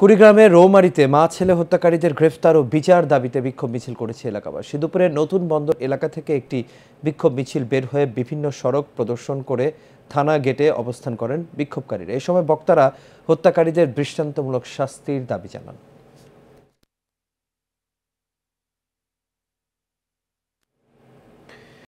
কুড়িগ্রামের রৌমারিতে মা ছেলে হত্যাকারীদের গ্রেফতার ও বিচার দাবিতে বিক্ষোভ মিছিল করেছে এলাকাবাসী দুপুরে নতুন বন্দর এলাকা থেকে একটি বিক্ষোভ মিছিল বের হয়ে বিভিন্ন সড়ক প্রদর্শন করে থানা গেটে অবস্থান করেন বিক্ষোভকারীরা এ সময় বক্তারা হত্যাকারীদের দৃষ্টান্তমূলক শাস্তির দাবি জানান